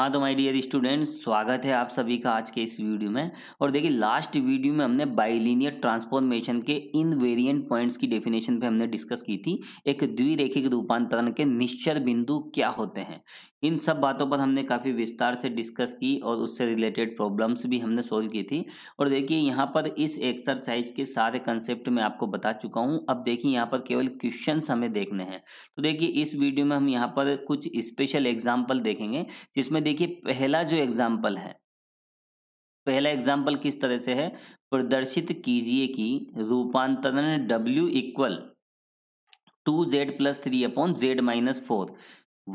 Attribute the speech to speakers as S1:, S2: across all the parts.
S1: हाँ तो my dear student स्वागत है आप सभी का आज के इस वीडियो में और देखिए लास्ट वीडियो में हमने बाइलिनियर ट्रांसफॉर्मेशन के इन वेरियंट पॉइंट्स की डेफिनेशन पे हमने डिस्कस की थी एक द्विरेखिक रूपांतरण के निश्चर बिंदु क्या होते हैं इन सब बातों पर हमने काफ़ी विस्तार से डिस्कस की और उससे रिलेटेड प्रॉब्लम्स भी हमने सोल्व की थी और देखिए यहाँ पर इस एक्सरसाइज के सारे कंसेप्ट मैं आपको बता चुका हूँ अब देखिए यहाँ पर केवल क्वेश्चन हमें देखने हैं तो देखिए इस वीडियो में हम यहाँ पर कुछ स्पेशल एग्जाम्पल देखेंगे जिसमें देखिए पहला जो एग्जाम्पल है पहला एग्जाम्पल किस तरह से है प्रदर्शित कीजिए कि रूपांतरण W equal to Z plus three upon Z minus four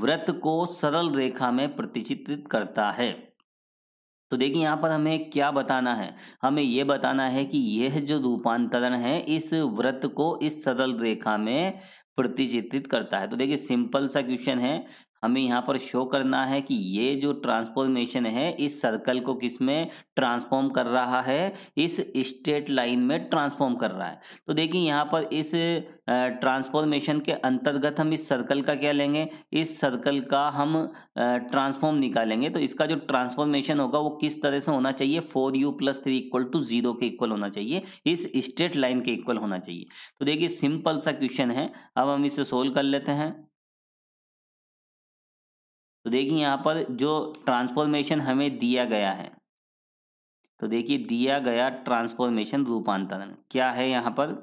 S1: व्रत को सरल रेखा में प्रतिचित्रित करता है तो देखिए यहाँ पर हमें क्या बताना है हमें यह बताना है कि यह जो रूपांतरण है इस व्रत को इस सरल रेखा में प्रतिचित्रित करता है तो देखिए सिंपल सा क्वेश्चन है हमें यहाँ पर शो करना है कि ये जो ट्रांसफॉर्मेशन है इस सर्कल को किस में ट्रांसफॉर्म कर रहा है इस स्ट्रेट लाइन में ट्रांसफॉर्म कर रहा है तो देखिए यहाँ पर इस ट्रांसफॉर्मेशन के अंतर्गत हम इस सर्कल का क्या लेंगे इस सर्कल का हम ट्रांसफॉर्म निकालेंगे तो इसका जो ट्रांसफॉर्मेशन होगा वो किस तरह से होना चाहिए four you plus three equal to zero के इक्वल होना चाहिए इस स्ट्रेट लाइन के इक्वल होना चाहिए तो देखिए सिंपल सा क्वेश्चन है अब हम इसे सोल्व कर लेते हैं तो देखिए यहाँ पर जो ट्रांसफॉर्मेशन हमें दिया गया है तो देखिए दिया गया ट्रांसफॉर्मेशन रूपांतरण क्या है यहाँ पर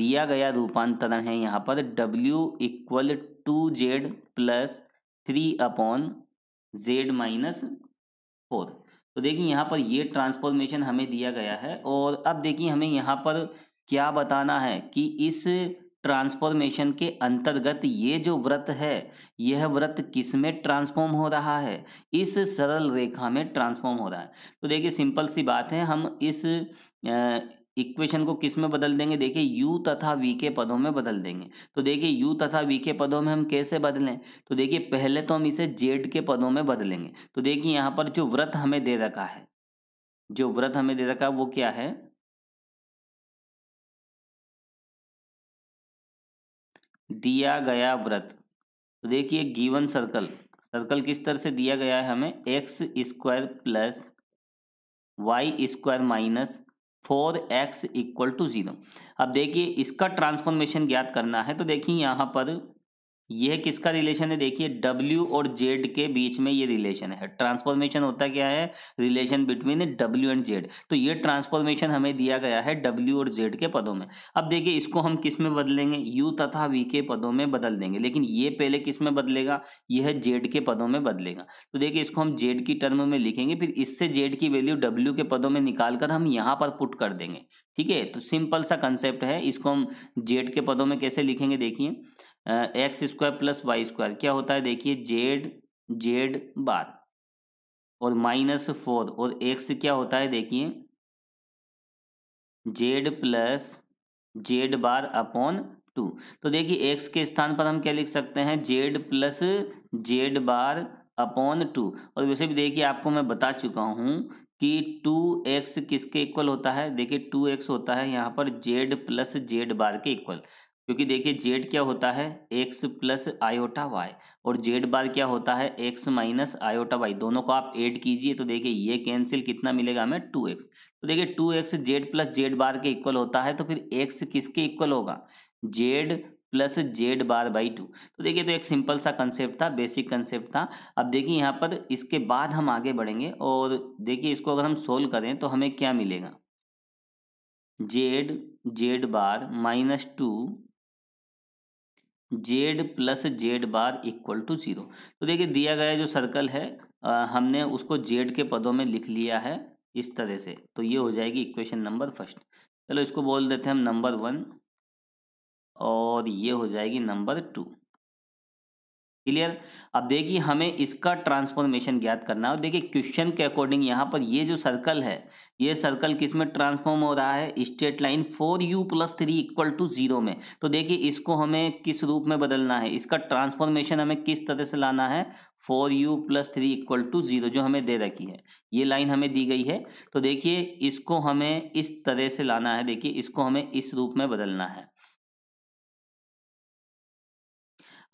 S1: दिया गया रूपांतरण है यहाँ पर W equal to Z plus three upon Z minus four तो देखिए यहाँ पर ये ट्रांसफॉर्मेशन हमें दिया गया है और अब देखिए हमें यहाँ पर क्या बताना है कि इस ट्रांसफॉर्मेशन के अंतर्गत ये जो व्रत है यह व्रत किस में ट्रांसफॉर्म हो रहा है इस सरल रेखा में ट्रांसफॉर्म हो रहा है तो देखिए सिंपल सी बात है हम इस इक्वेशन को किस में बदल देंगे देखिए u तथा v के पदों में बदल देंगे तो देखिए u तथा v के पदों में हम कैसे बदलें तो देखिए पहले तो हम इसे जेड के पदों में बदलेंगे तो देखिए यहाँ पर जो व्रत हमें दे रखा है जो व्रत हमें दे रखा है वो क्या है दिया गया व्रत तो देखिए गिवन सर्कल सर्कल किस तरह से दिया गया है हमें X square plus Y square minus four X equal to zero अब देखिए इसका ट्रांसफॉर्मेशन ज्ञात करना है तो देखिए यहाँ पर यह किसका रिलेशन है देखिए W और Z के बीच में ये रिलेशन है ट्रांसफॉर्मेशन होता क्या है relation between W and Z तो ये ट्रांसफॉर्मेशन हमें दिया गया है W और Z के पदों में अब देखिए इसको हम किस में बदलेंगे U तथा V के पदों में बदल देंगे लेकिन ये पहले किस में बदलेगा यह Z के पदों में बदलेगा तो देखिए इसको हम जेड की टर्म में लिखेंगे फिर इससे जेड की वैल्यू डब्ल्यू के पदों में निकाल कर हम यहाँ पर पुट कर देंगे ठीक है तो सिंपल सा कंसेप्ट है इसको हम जेड के पदों में कैसे लिखेंगे देखिए X square plus Y square क्या होता है देखिए जेड जेड बार और माइनस फोर और एक्स क्या होता है देखिए Z plus Z bar upon two तो देखिए एक्स के स्थान पर हम क्या लिख सकते हैं Z plus Z bar upon two और वैसे भी देखिए आपको मैं बता चुका हूं कि टू एक्स किसके इक्वल होता है देखिए टू एक्स होता है यहाँ पर जेड प्लस जेड बार के इक्वल क्योंकि देखिए जेड क्या होता है एक्स प्लस आयोटा वाई और जेड बार क्या होता है एक्स माइनस आयोटा वाई दोनों को आप ऐड कीजिए तो देखिए ये कैंसिल कितना मिलेगा हमें टू एक्स तो देखिए two X Z plus Z bar के इक्वल होता है तो फिर एक्स किसके इक्वल होगा Z plus Z bar by two तो देखिए तो एक सिंपल सा कंसेप्ट था बेसिक कंसेप्ट था अब देखिए यहाँ पर इसके बाद हम आगे बढ़ेंगे और देखिए इसको अगर हम सोल्व करें तो हमें क्या मिलेगा Z Z bar minus two Z plus Z bar equal to zero तो देखिए दिया गया जो सर्कल है आ, हमने उसको जेड के पदों में लिख लिया है इस तरह से तो ये हो जाएगी इक्वेशन नंबर फर्स्ट चलो इसको बोल देते हैं हम नंबर वन और ये हो जाएगी नंबर टू क्लियर अब देखिए हमें इसका ट्रांसफॉर्मेशन ज्ञात करना है देखिए क्वेश्चन के अकॉर्डिंग यहाँ पर ये जो सर्कल है ये सर्कल किस में ट्रांसफॉर्म हो रहा है straight line four you plus three equal to zero में तो देखिए इसको हमें किस रूप में बदलना है इसका ट्रांसफॉर्मेशन हमें किस तरह से लाना है four you plus three equal to zero जो हमें दे रखी है ये लाइन हमें दी गई है तो देखिए इसको हमें इस तरह से लाना है देखिए इसको हमें इस रूप में बदलना है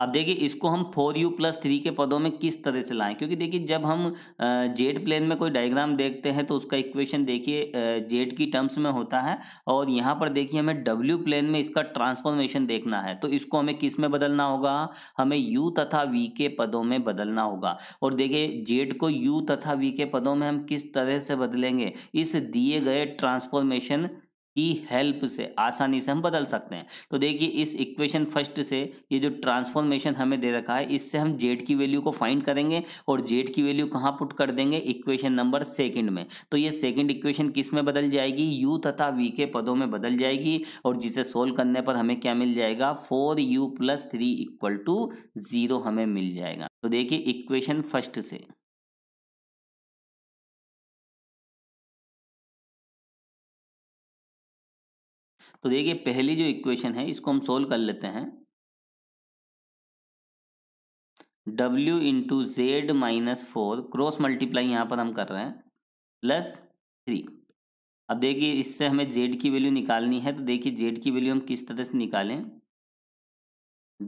S1: अब देखिए इसको हम फोर यू प्लस थ्री के पदों में किस तरह से लाएं क्योंकि देखिए जब हम जेड प्लेन में कोई डायग्राम देखते हैं तो उसका इक्वेशन देखिए जेड की टर्म्स में होता है और यहाँ पर देखिए हमें डब्ल्यू प्लेन में इसका ट्रांसफॉर्मेशन देखना है तो इसको हमें किस में बदलना होगा हमें यू तथा वी के पदों में बदलना होगा और देखिए जेड को यू तथा वी के पदों में हम किस तरह से बदलेंगे इस दिए गए ट्रांसफॉर्मेशन की हेल्प से आसानी से हम बदल सकते हैं तो देखिए इस इक्वेशन फर्स्ट से ये जो ट्रांसफॉर्मेशन हमें दे रखा है इससे हम जेड की वैल्यू को फाइंड करेंगे और जेड की वैल्यू कहाँ पुट कर देंगे इक्वेशन नंबर सेकंड में तो ये सेकंड इक्वेशन किस में बदल जाएगी यू तथा वी के पदों में बदल जाएगी और जिसे सोल्व करने पर हमें क्या मिल जाएगा four you plus three equal to zero हमें मिल जाएगा तो देखिए इक्वेशन फर्स्ट से
S2: तो देखिए पहली
S1: जो इक्वेशन है इसको हम सोल्व कर लेते हैं W into Z minus four cross multiply यहाँ पर हम कर रहे हैं प्लस थ्री अब देखिए इससे हमें जेड की वैल्यू निकालनी है तो देखिए जेड की वैल्यू हम किस तरह से निकालें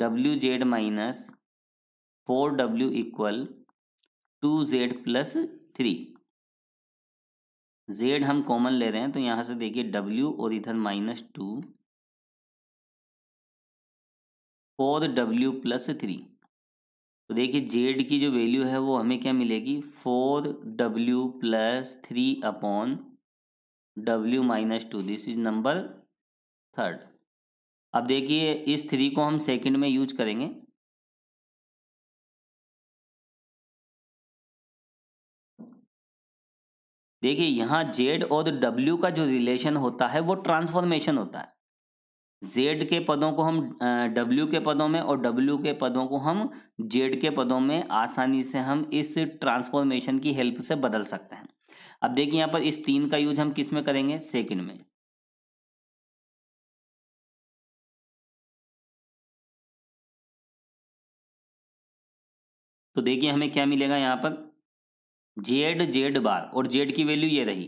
S1: W Z minus four W equal to Z plus three Z हम कॉमन ले रहे हैं तो यहाँ से देखिए डब्ल्यू और इधर minus two four W plus three तो देखिए जेड की जो वैल्यू है वो हमें क्या मिलेगी four W plus three upon W minus two this is number third अब देखिए इस थ्री को हम सेकंड में यूज करेंगे देखिए यहाँ जेड और डब्ल्यू का जो रिलेशन होता है वो ट्रांसफॉर्मेशन होता है जेड के पदों को हम डब्ल्यू के पदों में और डब्ल्यू के पदों को हम जेड के पदों में आसानी से हम इस ट्रांसफॉर्मेशन की हेल्प से बदल सकते हैं अब देखिए यहाँ पर इस तीन का यूज हम किस में करेंगे सेकंड में तो देखिए हमें क्या मिलेगा यहाँ पर जेड जेड बार और जेड की वैल्यू ये रही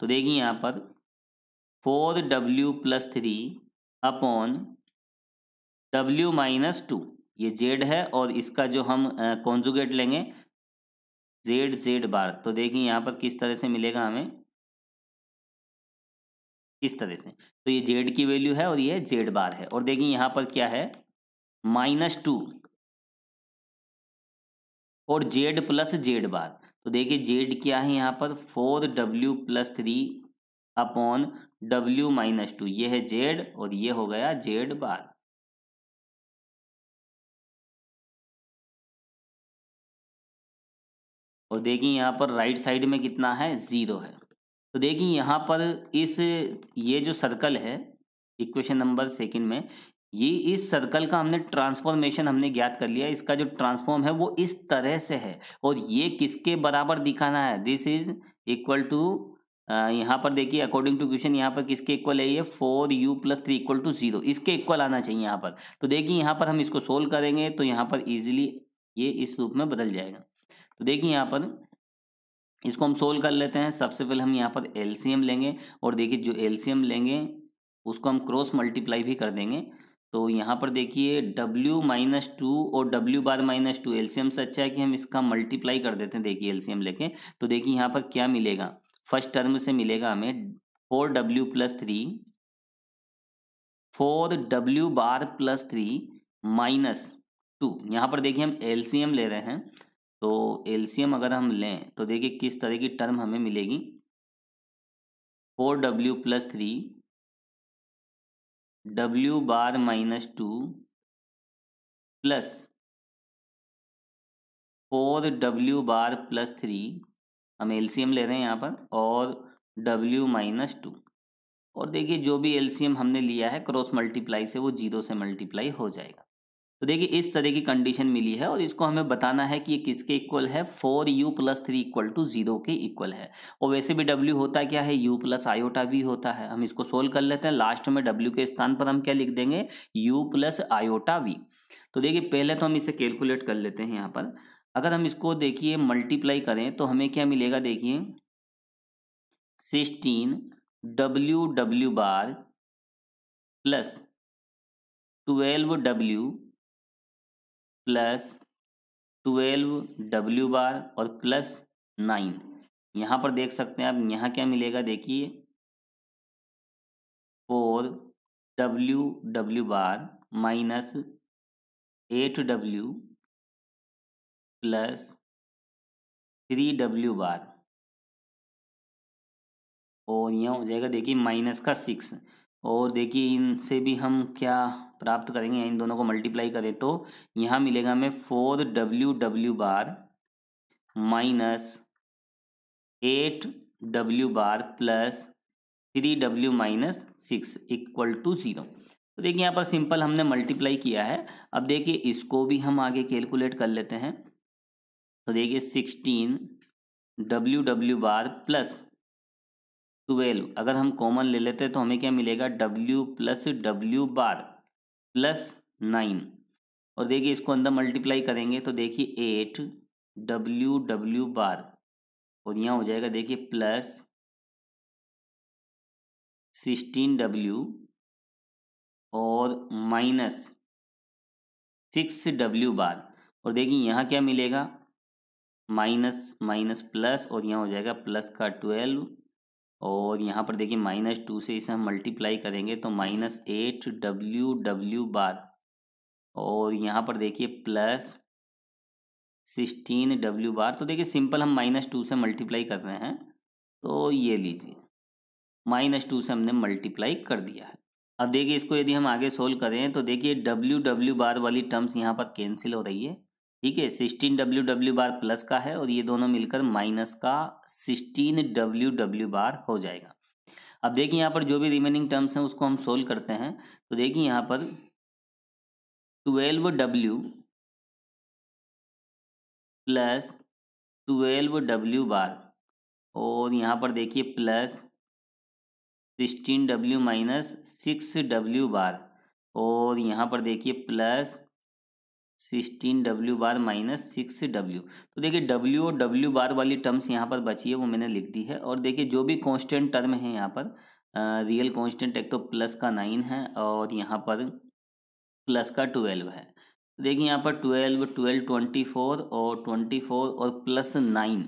S1: तो देखिए यहाँ पर four W plus three upon W minus two ये जेड है और इसका जो हम कॉन्जुगेट लेंगे जेड जेड बार तो देखिए यहाँ पर किस तरह से मिलेगा हमें इस तरह से तो ये जेड की वैल्यू है और ये जेड बार है और देखिए यहाँ पर क्या है माइनस टू और जेड प्लस जेड बार तो देखिए जेड क्या है यहाँ पर four W plus three upon W minus two ये है जेड और ये हो गया जेड बार और देखिए यहाँ पर राइट साइड में कितना है ज़ीरो है तो देखिए यहाँ पर इस ये जो सर्कल है इक्वेशन नंबर सेकंड में ये इस सर्कल का हमने ट्रांसफॉर्मेशन हमने ज्ञात कर लिया इसका जो ट्रांसफॉर्म है वो इस तरह से है और ये किसके बराबर दिखाना है दिस इज इक्वल टू यहाँ पर देखिए अकॉर्डिंग टू क्वेश्चन यहाँ पर किसके इक्वल है ये four you plus three equal to zero इसके इक्वल आना चाहिए यहाँ पर तो देखिए यहाँ पर हम इसको सोल्व करेंगे तो यहाँ पर ईजिली ये इस रूप में बदल जाएगा तो देखिए यहाँ पर इसको हम सोल्व कर लेते हैं सबसे पहले हम यहाँ पर एल लेंगे और देखिए जो एल लेंगे उसको हम क्रॉस मल्टीप्लाई भी कर देंगे तो यहाँ पर देखिए W माइनस टू और W bar minus two L से अच्छा है कि हम इसका मल्टीप्लाई कर देते हैं देखिए एल लेके तो देखिए यहाँ पर क्या मिलेगा फर्स्ट टर्म से मिलेगा हमें four W plus three four W bar plus three minus two यहाँ पर देखिए हम एल ले रहे हैं तो एल अगर हम लें तो देखिए किस तरह की टर्म हमें मिलेगी four W plus three W bar minus two plus four W bar plus three हम एलसीएम ले रहे हैं यहाँ पर और डब्ल्यू माइनस टू और देखिए जो भी एलसीएम हमने लिया है क्रॉस मल्टीप्लाई से वो जीरो से मल्टीप्लाई हो जाएगा तो देखिए इस तरह की कंडीशन मिली है और इसको हमें बताना है कि ये किसके इक्वल है four you plus three equal to zero के इक्वल है और वैसे भी डब्ल्यू होता क्या है यू प्लस आयोटा वी होता है हम इसको सोल्व कर लेते हैं लास्ट में डब्ल्यू के स्थान पर हम क्या लिख देंगे यू प्लस आयोटा वी तो देखिए पहले तो हम इसे कैलकुलेट कर लेते हैं यहाँ पर अगर हम इसको देखिए मल्टीप्लाई करें तो हमें क्या मिलेगा देखिए sixteen W W bar plus twelve W plus twelve W bar और प्लस नाइन यहाँ पर देख सकते हैं आप यहाँ क्या मिलेगा देखिए four W W bar minus eight W
S2: plus three W bar
S1: और यहाँ हो जाएगा देखिए माइनस का सिक्स और देखिए इनसे भी हम क्या प्राप्त करेंगे इन दोनों को मल्टीप्लाई करें तो यहाँ मिलेगा हमें four W W bar minus eight W bar plus three W minus six equal to zero तो देखिए यहाँ पर सिंपल हमने मल्टीप्लाई किया है अब देखिए इसको भी हम आगे कैलकुलेट कर लेते हैं तो देखिए sixteen W W bar plus twelve अगर हम कॉमन ले लेते तो हमें क्या मिलेगा W plus W bar plus nine और देखिए इसको अंदर मल्टीप्लाई करेंगे तो देखिए एट डब्ल्यू डब्ल्यू बार और यहाँ हो जाएगा देखिए प्लस सिक्सटीन डब्ल्यू और माइनस सिक्स डब्ल्यू बार और देखिए यहाँ क्या मिलेगा माइनस माइनस प्लस और यहाँ हो जाएगा प्लस का ट्वेल्व और यहाँ पर देखिए माइनस टू से इसे हम मल्टीप्लाई करेंगे तो minus eight W W bar और यहाँ पर देखिए प्लस सिक्सटीन डब्ल्यू बार तो देखिए सिंपल हम माइनस टू से मल्टीप्लाई कर रहे हैं तो ये लीजिए माइनस टू से हमने मल्टीप्लाई कर दिया है अब देखिए इसको यदि हम आगे सोल्व करें तो देखिए डब्ल्यू डब्ल्यू बार वाली टर्म्स यहाँ पर कैंसिल हो रही है ठीक है sixteen W W bar plus का है और ये दोनों मिलकर माइनस का सिक्सटीन डब्ल्यू डब्ल्यू बार हो जाएगा अब देखिए यहाँ पर जो भी रिमेनिंग टर्म्स हैं उसको हम सोल्व करते हैं तो देखिए यहाँ पर twelve W plus twelve W bar और यहाँ पर देखिए plus sixteen W minus six W bar और यहाँ पर देखिए plus sixteen W bar minus six W तो देखिए डब्ल्यू और डब्ल्यू बार वाली टर्म्स यहाँ पर बची है वो मैंने लिख दी है और देखिए जो भी कांस्टेंट टर्म है यहाँ पर रियल कांस्टेंट एक तो प्लस का नाइन है और यहाँ पर प्लस का ट्वेल्व है तो देखिए यहाँ पर ट्वेल्व ट्वेल्व ट्वेंटी फोर और ट्वेंटी फोर और प्लस नाइन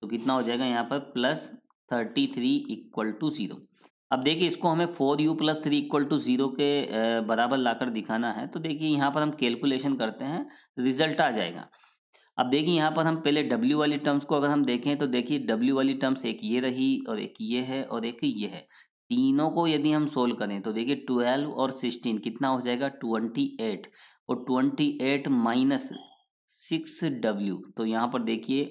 S1: तो कितना हो जाएगा यहाँ पर plus thirty three equal to zero अब देखिए इसको हमें four you plus three equal to zero के बराबर लाकर दिखाना है तो देखिए यहाँ पर हम कैलकुलेशन करते हैं रिजल्ट आ जाएगा अब देखिए यहाँ पर हम पहले डब्ल्यू वाली टर्म्स को अगर हम देखें तो देखिए डब्ल्यू वाली टर्म्स एक ये रही और एक ये है और एक ये है तीनों को यदि हम सोल्व करें तो देखिए ट्वेल्व और सिक्सटीन कितना हो जाएगा ट्वेंटी एट और twenty eight minus six W तो यहाँ पर देखिए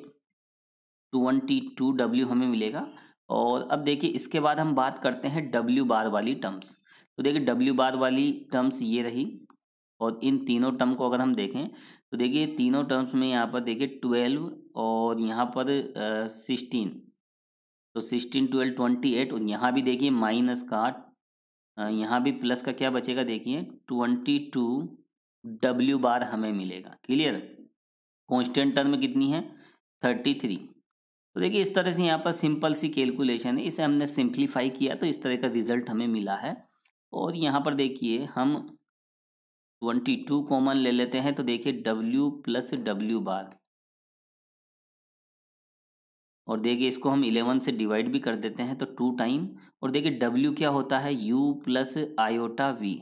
S1: ट्वेंटी टू डब्ल्यू हमें मिलेगा और अब देखिए इसके बाद हम बात करते हैं डब्ल्यू बार वाली टर्म्स तो देखिए डब्ल्यू बार वाली टर्म्स ये रही और इन तीनों टर्म को अगर हम देखें तो देखिए तीनों टर्म्स में यहाँ पर देखिए ट्वेल्व और यहाँ पर सिक्सटीन तो सिक्सटीन ट्वेल्व ट्वेंटी एट और यहाँ भी देखिए माइनस का यहाँ भी प्लस का क्या बचेगा देखिए ट्वेंटी टू डब्ल्यू बार हमें मिलेगा क्लियर कॉन्स्टेंट टर्म कितनी है थर्टी थ्री तो देखिए इस तरह से यहाँ पर सिंपल सी कैलकुलेशन है इसे हमने सिंप्लीफाई किया तो इस तरह का रिजल्ट हमें मिला है और यहाँ पर देखिए हम ट्वेंटी टू कॉमन ले लेते हैं तो देखिए डब्ल्यू प्लस डब्ल्यू बार और देखिए इसको हम इलेवन से डिवाइड भी कर देते हैं तो टू टाइम और देखिए डब्ल्यू क्या होता है यू प्लस आयोटा वी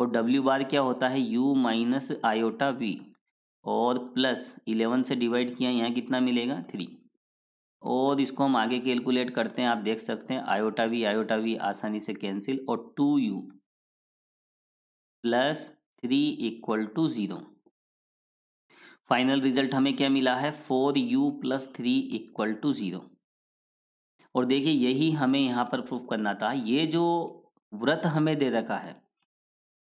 S1: और डब्ल्यू बार क्या होता है यू माइनस आयोटा वी और प्लस इलेवन से डिवाइड किया यहाँ कितना मिलेगा थ्री और इसको हम आगे कैलकुलेट करते हैं आप देख सकते हैं आयोटा वी आयोटा वी आसानी से कैंसिल और two U plus three equal to zero final result हमें क्या मिला है four you plus three equal to zero और देखिए यही हमें यहाँ पर प्रूफ करना था ये जो व्रत हमें दे रखा है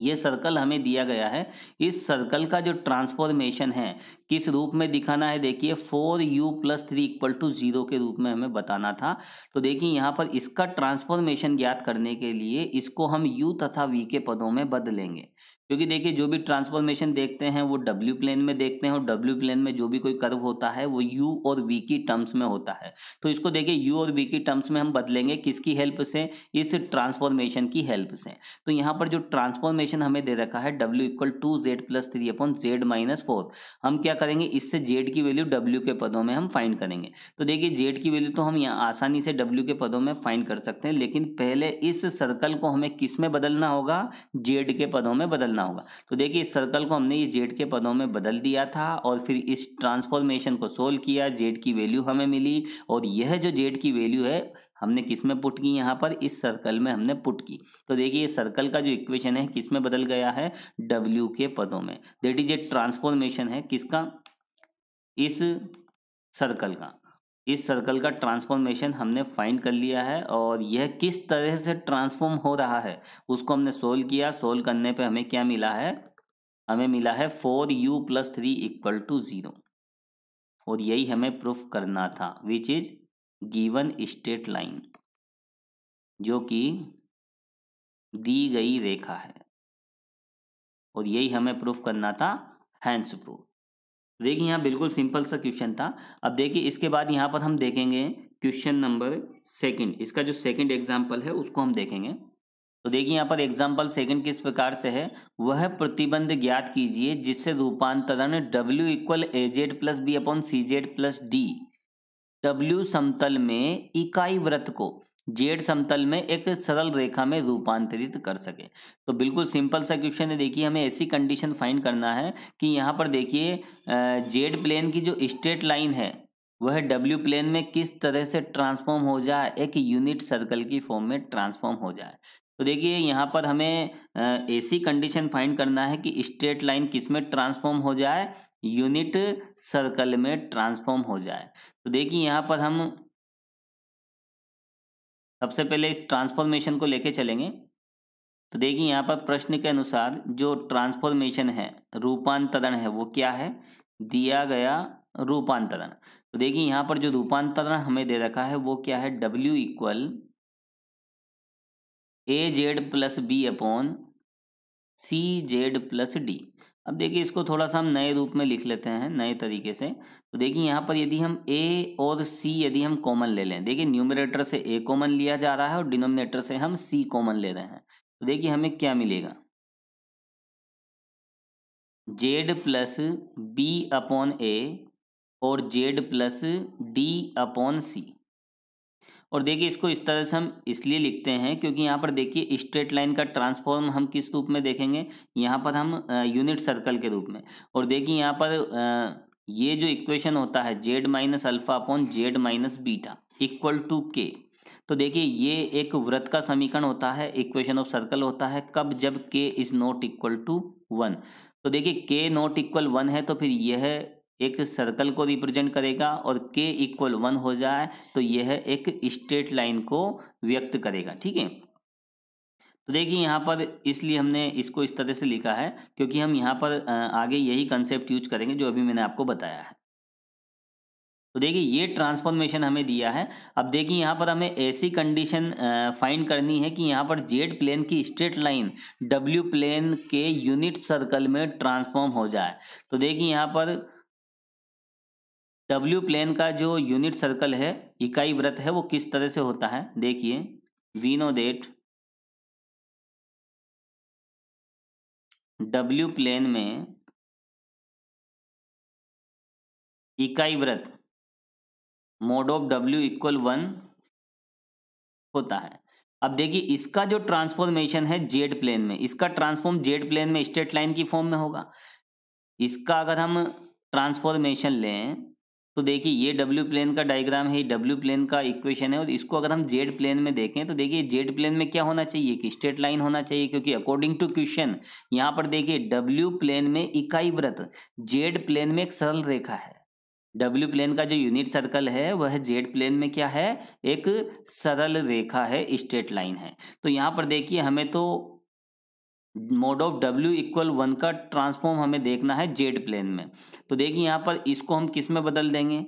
S1: ये सर्कल हमें दिया गया है इस सर्कल का जो ट्रांसफॉर्मेशन है किस रूप में दिखाना है देखिए four you plus three equal to zero के रूप में हमें बताना था तो देखिए यहाँ पर इसका ट्रांसफॉर्मेशन ज्ञात करने के लिए इसको हम u तथा v के पदों में बदलेंगे क्योंकि देखिए जो भी ट्रांसफॉर्मेशन देखते हैं वो डब्ल्यू प्लेन में देखते हैं और डब्ल्यू प्लेन में जो भी कोई कर्व होता है वो यू और वी की टर्म्स में होता है तो इसको देखिए यू और वी की टर्म्स में हम बदलेंगे किसकी हेल्प से इस ट्रांसफॉर्मेशन की हेल्प से तो यहाँ पर जो ट्रांसफॉर्मेशन हमें दे रखा है W equal to Z plus three upon Z minus four हम क्या करेंगे इससे जेड की वैल्यू डब्ल्यू के पदों में हम फाइंड करेंगे तो देखिए जेड की वैल्यू तो हम यहाँ आसानी से डब्ल्यू के पदों में फाइंड कर सकते हैं लेकिन पहले इस सर्कल को हमें किस में बदलना होगा जेड के पदों में बदलना बदलना होगा तो देखिए इस सर्कल को हमने ये जेड के पदों में बदल दिया था और फिर इस ट्रांसफॉर्मेशन को सोल्व किया जेड की वैल्यू हमें मिली और यह जो जेड की वैल्यू है हमने किस में पुट की यहाँ पर इस सर्कल में हमने पुट की तो देखिए ये सर्कल का जो इक्वेशन है किस में बदल गया है डब्ल्यू के पदों में देट इज ए ट्रांसफॉर्मेशन है किसका इस सर्कल का इस सर्कल का ट्रांसफॉर्मेशन हमने फाइंड कर लिया है और यह किस तरह से ट्रांसफॉर्म हो रहा है उसको हमने सोल्व किया सोल्व करने पे हमें क्या मिला है हमें मिला है four you plus three equal to zero और यही हमें प्रूफ करना था which is given state line जो कि दी गई रेखा है और यही हमें प्रूफ करना था हैंड्स प्रूफ देखिए यहाँ बिल्कुल सिंपल सा क्वेश्चन था अब देखिए इसके बाद यहाँ पर हम देखेंगे क्वेश्चन नंबर सेकंड इसका जो सेकंड एग्जाम्पल है उसको हम देखेंगे तो देखिए यहाँ पर एग्जाम्पल सेकंड किस प्रकार से है वह प्रतिबंध ज्ञात कीजिए जिससे रूपांतरण W equal A Z plus B upon C Z plus D W समतल में इकाई व्रत को जेड समतल में एक सरल रेखा में रूपांतरित कर सके तो बिल्कुल सिंपल सा क्वेश्चन है देखिए हमें ऐसी कंडीशन फाइंड करना है कि यहाँ पर देखिए जेड प्लेन की जो स्ट्रेट लाइन है वह डब्ल्यू प्लेन में किस तरह से ट्रांसफॉर्म हो जाए एक यूनिट सर्कल की फॉर्म में ट्रांसफॉर्म हो जाए तो देखिए यहाँ पर हमें ऐसी कंडीशन फाइंड करना है कि स्ट्रेट लाइन किस में ट्रांसफॉर्म हो जाए यूनिट सर्कल में ट्रांसफॉर्म हो जाए तो देखिए यहाँ पर हम सबसे पहले इस ट्रांसफॉर्मेशन को लेके चलेंगे तो देखिए यहाँ पर प्रश्न के अनुसार जो ट्रांसफॉर्मेशन है रूपांतरण है वो क्या है दिया गया रूपांतरण तो देखिए यहाँ पर जो रूपांतरण हमें दे रखा है वो क्या है W equal A Z plus B upon C Z plus D अब देखिए इसको थोड़ा सा हम नए रूप में लिख लेते हैं नए तरीके से तो देखिए यहाँ पर यदि हम ए और सी यदि हम कॉमन ले लें देखिए न्यूमिनेटर से ए कॉमन लिया जा रहा है और डिनोमिनेटर से हम सी कॉमन ले रहे हैं तो देखिए हमें क्या मिलेगा Z plus B upon A और Z plus D upon C और देखिए इसको इस तरह से हम इसलिए लिखते हैं क्योंकि यहाँ पर देखिए स्ट्रेट लाइन का ट्रांसफॉर्म हम किस रूप में देखेंगे यहाँ पर हम यूनिट सर्कल के रूप में और देखिए यहाँ पर ये जो इक्वेशन होता है Z minus alpha upon Z minus beta equal to K तो देखिए ये एक व्रत का समीकरण होता है इक्वेशन ऑफ सर्कल होता है कब जब K is not equal to one तो देखिए के नॉट इक्वल वन है तो फिर यह एक सर्कल को रिप्रेजेंट करेगा और के इक्वल वन हो जाए तो यह एक स्ट्रेट लाइन को व्यक्त करेगा ठीक है तो देखिए यहाँ पर इसलिए हमने इसको इस तरह से लिखा है क्योंकि हम यहाँ पर आगे यही कंसेप्ट यूज करेंगे जो अभी मैंने आपको बताया है तो देखिए ये ट्रांसफॉर्मेशन हमें दिया है अब देखिए यहाँ पर हमें ऐसी कंडीशन फाइंड करनी है कि यहाँ पर जेड प्लेन की स्ट्रेट लाइन डब्ल्यू प्लेन के यूनिट सर्कल में ट्रांसफॉर्म हो जाए तो देखिए यहाँ पर डब्ल्यू प्लेन का जो यूनिट सर्कल है इकाई व्रत है वो किस तरह से होता है देखिए we know that
S2: W plane में
S1: इकाई व्रत mod of W equal one होता है अब देखिए इसका जो ट्रांसफॉर्मेशन है जेड प्लेन में इसका ट्रांसफॉर्म जेड प्लेन में स्ट्रेट लाइन की फॉर्म में होगा इसका अगर हम ट्रांसफॉर्मेशन लें तो देखिए ये डब्ल्यू प्लेन का डायग्राम है डब्ल्यू प्लेन का इक्वेशन है और इसको अगर हम जेड प्लेन में देखें तो देखिए जेड प्लेन में क्या होना चाहिए कि स्ट्रेट लाइन होना चाहिए क्योंकि अकॉर्डिंग टू क्वेश्चन यहाँ पर देखिए डब्ल्यू प्लेन में इकाई व्रत जेड प्लेन में एक सरल रेखा है डब्ल्यू प्लेन का जो यूनिट सर्कल है वह जेड प्लेन में क्या है एक सरल रेखा है स्ट्रेट लाइन है तो यहाँ पर देखिए हमें तो mod of W equal one का ट्रांसफॉर्म हमें देखना है जेड प्लेन में तो देखिए यहाँ पर इसको हम किस में बदल देंगे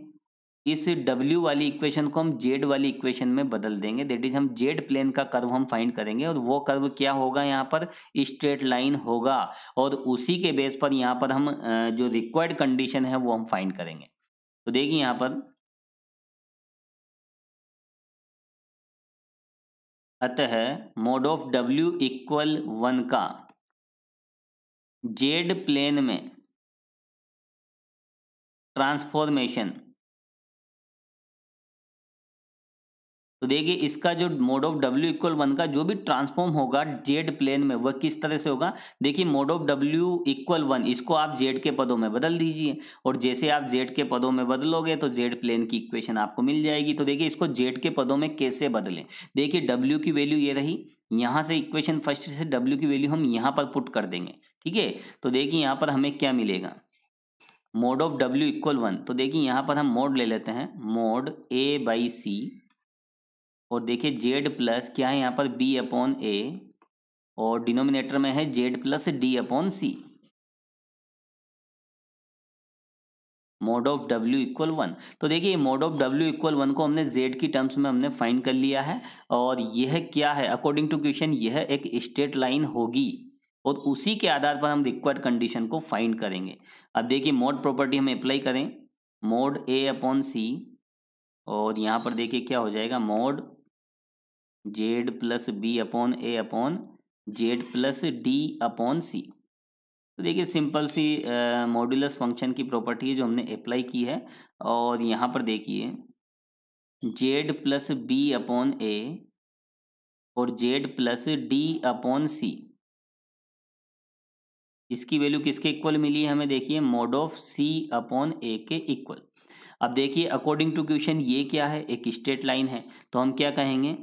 S1: इस W वाली इक्वेशन को हम जेड वाली इक्वेशन में बदल देंगे दैट इज हम जेड प्लेन का कर्व हम फाइंड करेंगे और वो कर्व क्या होगा यहाँ पर स्ट्रेट लाइन होगा और उसी के बेस पर यहाँ पर हम जो रिक्वायर्ड कंडीशन है वो हम फाइंड करेंगे तो देखिए यहाँ पर
S2: अतः mod of W equal one का जेड प्लेन में
S1: ट्रांसफॉर्मेशन तो देखिए इसका जो mod of W equal one का जो भी ट्रांसफॉर्म होगा जेड प्लेन में वह किस तरह से होगा देखिए mod of W equal one इसको आप जेड के पदों में बदल दीजिए और जैसे आप जेड के पदों में बदलोगे तो जेड प्लेन की इक्वेशन आपको मिल जाएगी तो देखिए इसको जेड के पदों में कैसे बदलें देखिए डब्ल्यू की वैल्यू ये रही यहाँ से इक्वेशन फर्स्ट से डब्ल्यू की वैल्यू हम यहाँ पर पुट कर देंगे ठीक है तो देखिए यहाँ पर हमें क्या मिलेगा mod of W equal one तो देखिए यहाँ पर हम मोड ले लेते हैं मोड ए बाई सी और देखिए जेड प्लस क्या है यहाँ पर बी अपॉन ए और डिनोमिनेटर में है Z plus D upon C mod of W equal one तो देखिए mod of W equal one को हमने जेड की टर्म्स में हमने फाइंड कर लिया है और यह क्या है अकॉर्डिंग टू क्वेश्चन यह एक स्ट्रेट लाइन होगी और उसी के आधार पर हम रिक्वायर्ड कंडीशन को फाइंड करेंगे अब देखिए मोड प्रॉपर्टी हम अप्लाई करें मोड ए अपॉन सी और यहाँ पर देखिए क्या हो जाएगा mod Z plus B upon A upon Z plus D upon C तो देखिए सिंपल सी मॉड्यूलस फंक्शन की प्रॉपर्टी है जो हमने अप्लाई की है और यहाँ पर देखिए Z plus B upon A और Z plus D upon C इसकी वैल्यू किसके इक्वल मिली है हमें देखिए mod of C upon A के इक्वल अब देखिए अकॉर्डिंग टू क्वेश्चन ये क्या है एक स्ट्रेट लाइन है तो हम क्या
S2: कहेंगे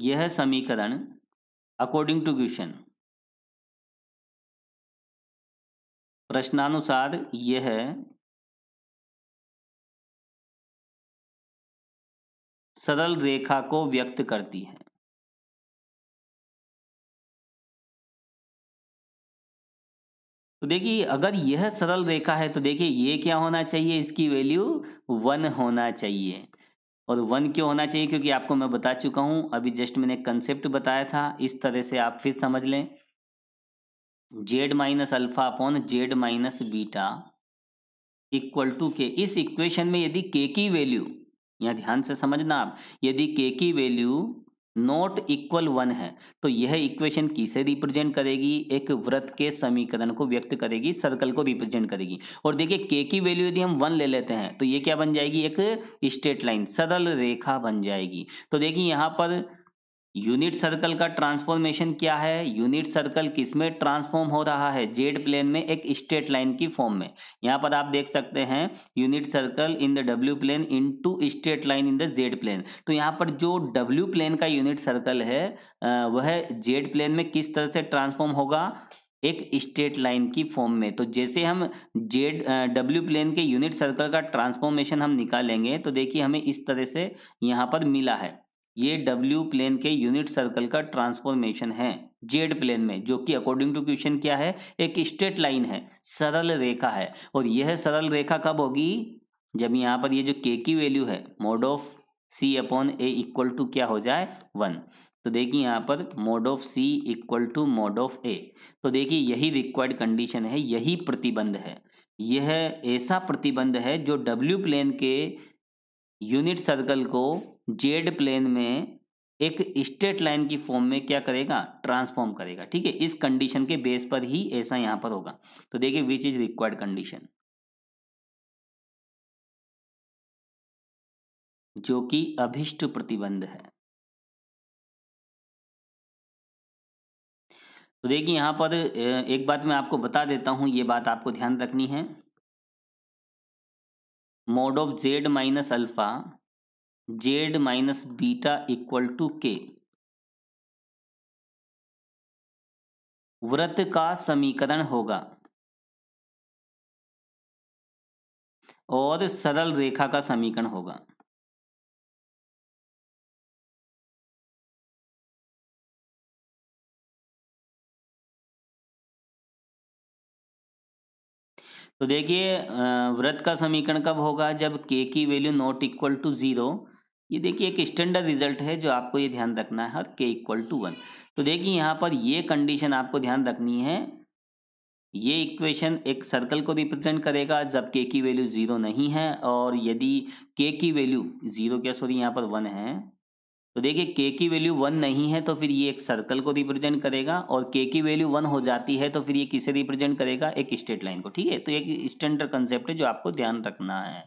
S2: यह समीकरण अकॉर्डिंग टू क्वेश्चन प्रश्नानुसार यह सरल रेखा को व्यक्त करती है
S1: तो देखिए अगर यह सरल रेखा है तो देखिए यह क्या होना चाहिए इसकी वैल्यू वन होना चाहिए और वन क्यों होना चाहिए क्योंकि आपको मैं बता चुका हूँ अभी जस्ट मैंने कंसेप्ट बताया था इस तरह से आप फिर समझ लें Z minus alpha upon Z minus beta equal to K इस इक्वेशन में यदि के की वैल्यू यहाँ ध्यान से समझना आप यदि के की वैल्यू नॉट इक्वल वन है तो यह इक्वेशन किसे रिप्रेजेंट करेगी एक व्रत के समीकरण को व्यक्त करेगी सर्कल को रिप्रेजेंट करेगी और देखिए के की वैल्यू यदि हम वन ले लेते हैं तो ये क्या बन जाएगी एक स्ट्रेट लाइन सरल रेखा बन जाएगी तो देखिए यहाँ पर यूनिट सर्कल का ट्रांसफॉर्मेशन क्या है यूनिट सर्कल किस में ट्रांसफॉर्म हो रहा है जेड प्लेन में एक स्ट्रेट लाइन की फॉर्म में यहाँ पर आप देख सकते हैं unit circle in the W plane into straight line in the Z plane तो यहाँ पर जो डब्ल्यू प्लेन का यूनिट सर्कल है वह जेड प्लेन में किस तरह से ट्रांसफॉर्म होगा एक स्ट्रेट लाइन की फॉर्म में तो जैसे हम जेड डब्ल्यू प्लेन के यूनिट सर्कल का ट्रांसफॉर्मेशन हम निकालेंगे तो देखिए हमें इस तरह से यहाँ पर मिला है ये डब्ल्यू प्लेन के यूनिट सर्कल का ट्रांसफॉर्मेशन है जेड प्लेन में जो कि अकॉर्डिंग टू क्वेश्चन क्या है एक स्ट्रेट लाइन है सरल रेखा है और यह सरल रेखा कब होगी जब यहाँ पर ये जो के की वैल्यू है mod of C upon A equal to क्या हो जाए वन तो देखिए यहाँ पर mod of C equal to mod of A तो देखिए यही रिक्वायर्ड कंडीशन है यही प्रतिबंध है यह ऐसा प्रतिबंध है जो डब्ल्यू प्लेन के यूनिट सर्कल को जेड प्लेन में एक स्ट्रेट लाइन की फॉर्म में क्या करेगा ट्रांसफॉर्म करेगा ठीक है इस कंडीशन के बेस पर ही ऐसा यहां पर होगा तो देखिए विच इज रिक्वायर्ड कंडीशन
S2: जो कि अभिष्ट प्रतिबंध है तो देखिए यहां पर एक बात मैं आपको
S1: बता देता हूं ये बात आपको ध्यान रखनी है mod of Z minus alpha Z minus beta equal to K व्रत का समीकरण
S2: होगा और सरल रेखा का समीकरण होगा
S1: तो देखिए व्रत का समीकरण कब होगा जब के की value not equal to zero ये देखिए एक स्टैंडर्ड रिजल्ट है जो आपको ये ध्यान रखना है के इक्वल टू वन तो देखिए यहाँ पर ये कंडीशन आपको ध्यान रखनी है ये इक्वेशन एक सर्कल को रिप्रेजेंट करेगा जब के की वैल्यू ज़ीरो नहीं है और यदि के की वैल्यू ज़ीरो क्या सॉरी यहाँ पर वन है तो देखिए के की वैल्यू वन नहीं है तो फिर ये एक सर्कल को रिप्रेजेंट करेगा और के की वैल्यू वन हो जाती है तो फिर ये किसे रिप्रेजेंट करेगा एक स्ट्रेट लाइन को ठीक है तो एक स्टैंडर्ड कंसेप्ट है जो आपको ध्यान रखना है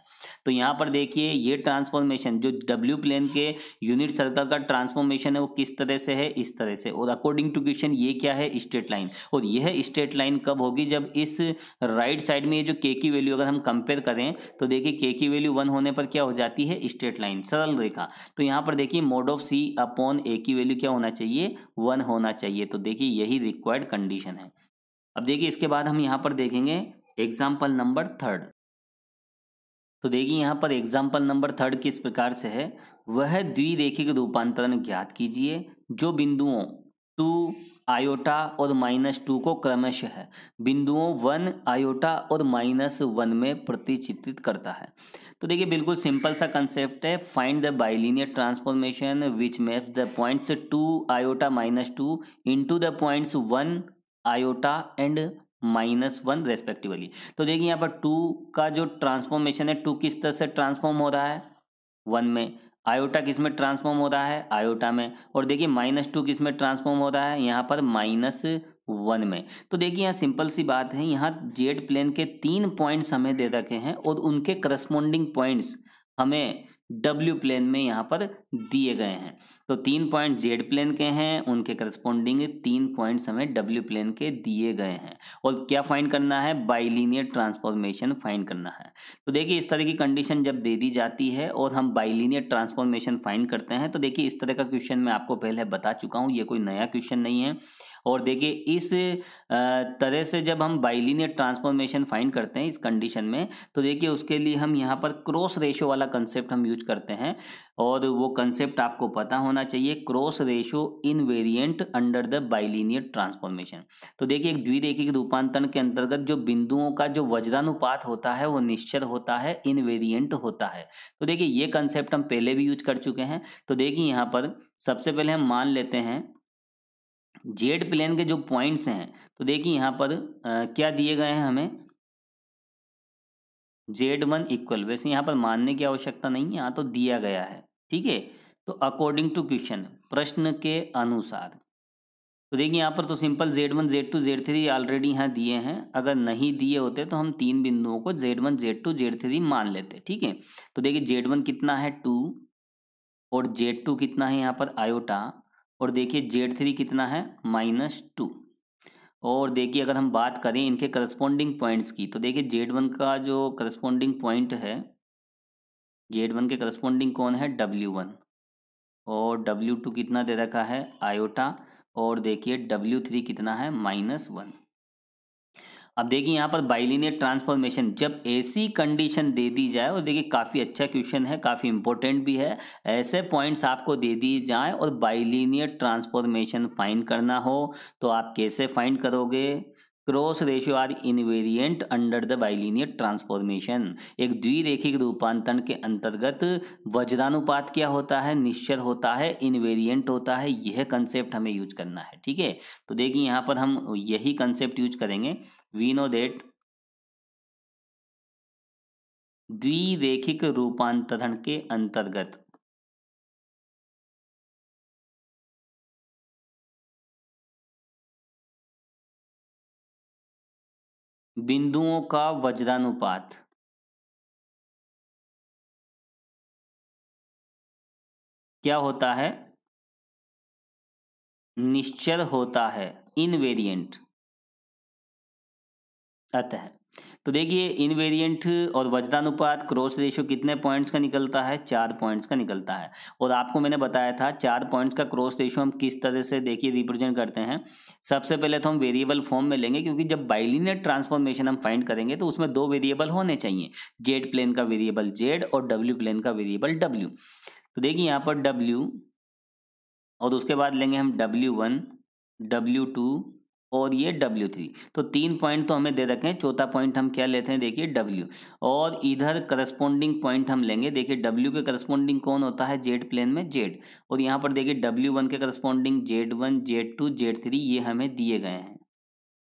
S1: तो यहाँ पर देखिए ये ट्रांसफॉर्मेशन जो डब्ल्यू प्लेन के यूनिट सर्कल का ट्रांसफॉर्मेशन है वो किस तरह से है इस तरह से और अकॉर्डिंग टू क्वेश्चन ये क्या है स्ट्रेट लाइन और यह स्ट्रेट लाइन कब होगी जब इस राइट साइड में ये जो के की वैल्यू अगर हम कंपेयर करें तो देखिए के की वैल्यू वन होने पर क्या हो जाती है स्ट्रेट लाइन सरल रेखा तो यहाँ पर देखिए मोडो ऑफ सी अपॉन ए की वैल्यू क्या होना चाहिए वन होना चाहिए तो देखिए यही रिक्वायर्ड कंडीशन है अब देखिए इसके बाद हम यहाँ पर देखेंगे एग्जाम्पल नंबर थर्ड तो देखिए यहाँ पर एग्जाम्पल नंबर थर्ड किस प्रकार से है वह द्विरेखिक रूपांतरण ज्ञात कीजिए जो बिंदुओं टू आयोटा और माइनस टू को क्रमश है बिंदुओं वन आयोटा और माइनस वन में प्रतिचित्रित करता है तो देखिए बिल्कुल सिंपल सा कंसेप्ट है find the bilinear transformation which maps the points two iota minus two into the points one iota and minus one respectively तो देखिए यहाँ पर टू का जो ट्रांसफॉर्मेशन है टू किस तरह से ट्रांसफॉर्म हो रहा है वन में आयोटा किस में ट्रांसफॉर्म होता है आयोटा में और देखिए माइनस टू किस में ट्रांसफॉर्म होता है यहाँ पर माइनस वन में तो देखिए यहाँ सिंपल सी बात है यहाँ जेड प्लेन के तीन पॉइंट्स हमें दे रखे हैं और उनके करस्पोंडिंग पॉइंट्स हमें डब्ल्यू प्लेन में यहाँ पर दिए गए हैं तो तीन पॉइंट जेड प्लेन के हैं उनके करस्पॉन्डिंग तीन पॉइंट्स हमें डब्ल्यू प्लेन के दिए गए हैं और क्या फाइंड करना है बाइलिनियर ट्रांसफॉर्मेशन फाइंड करना है तो देखिए इस तरह की कंडीशन जब दे दी जाती है और हम बाइलिनियर ट्रांसफॉर्मेशन फाइंड करते हैं तो देखिए इस तरह का क्वेश्चन मैं आपको पहले बता चुका हूँ ये कोई नया क्वेश्चन नहीं है और देखिए इस तरह से जब हम बाइलिनियर ट्रांसफॉर्मेशन फाइंड करते हैं इस कंडीशन में तो देखिए उसके लिए हम यहाँ पर क्रॉस रेशो वाला कंसेप्ट हम यूज करते हैं और वो कंसेप्ट आपको पता होना चाहिए cross ratio invariant under the bilinear transformation तो देखिए एक द्विरेखिक रूपांतरण के अंतर्गत जो बिंदुओं का जो वज्रानुपात होता है वो निश्चित होता है इन वेरियंट होता है तो देखिए ये कंसेप्ट हम पहले भी यूज कर चुके हैं तो देखिए यहाँ पर सबसे पहले हम मान लेते हैं जेड प्लेन के जो पॉइंट्स हैं तो देखिए यहाँ पर आ, क्या दिए गए हैं हमें जेड वन इक्वल वैसे यहाँ पर मानने की आवश्यकता नहीं यहाँ तो दिया गया है ठीक है तो अकॉर्डिंग टू क्वेश्चन प्रश्न के अनुसार तो देखिए यहाँ पर तो simple Z one Z two Z three already यहाँ दिए हैं अगर नहीं दिए होते तो हम तीन बिंदुओं को Z one Z two Z three मान लेते ठीक है तो देखिए जेड वन कितना है टू और जेड टू कितना है यहाँ पर आयोटा और देखिए जेड थ्री कितना है माइनस टू और देखिए अगर हम बात करें इनके करस्पॉन्डिंग पॉइंट्स की तो देखिए जेड वन का जो करस्पॉन्डिंग पॉइंट है जेड वन के करस्पॉन्डिंग कौन है डब्ल्यू वन और डब्ल्यू टू कितना दे रखा है आयोटा और देखिए डब्ल्यू थ्री कितना है माइनस वन अब देखिए यहाँ पर बाइलिनियर ट्रांसफॉर्मेशन जब ऐसी कंडीशन दे दी जाए और देखिए काफ़ी अच्छा क्वेश्चन है काफ़ी इंपॉर्टेंट भी है ऐसे पॉइंट्स आपको दे दिए जाएं और बाइलिनियर ट्रांसफॉर्मेशन फाइंड करना हो तो आप कैसे फाइंड करोगे cross ratio are invariant under the bilinear transformation एक द्विरेखिक रूपांतरण के अंतर्गत वज्रानुपात क्या होता है निश्चल होता है इनवेरिएंट होता है यह कंसेप्ट हमें यूज करना है ठीक है तो देखिए यहाँ पर हम यही कंसेप्ट यूज करेंगे वी नो देट द्विरेखिक
S2: रूपांतरण के अंतर्गत बिंदुओं का वज्रानुपात क्या होता है
S1: निश्चर होता है इनवेरिएंट अतः तो देखिए इनवेरिएंट और वजदानुपात क्रॉस रेशियो कितने पॉइंट्स का निकलता है चार पॉइंट्स का निकलता है और आपको मैंने बताया था चार पॉइंट्स का क्रॉस रेशियो हम किस तरह से देखिए रिप्रेजेंट करते हैं सबसे पहले तो हम वेरिएबल फॉर्म में लेंगे क्योंकि जब बाइलिनियर ट्रांसफॉर्मेशन हम फाइंड करेंगे तो उसमें दो वेरिएबल होने चाहिए जेड प्लेन का वेरिएबल जेड और डब्ल्यू प्लेन का वेरिएबल डब्ल्यू तो देखिए यहाँ पर डब्ल्यू और उसके बाद लेंगे हम डब्ल्यू वन डब्ल्यू टू और ये डब्ल्यू थ्री तो तीन पॉइंट तो हमें दे रखे हैं चौथा पॉइंट हम क्या लेते हैं देखिए डब्ल्यू और इधर करस्पॉन्डिंग पॉइंट हम लेंगे देखिए डब्ल्यू के करस्पॉन्डिंग कौन होता है जेड प्लेन में जेड और यहाँ पर देखिए डब्ल्यू वन के corresponding Z one Z two Z three ये हमें दिए गए हैं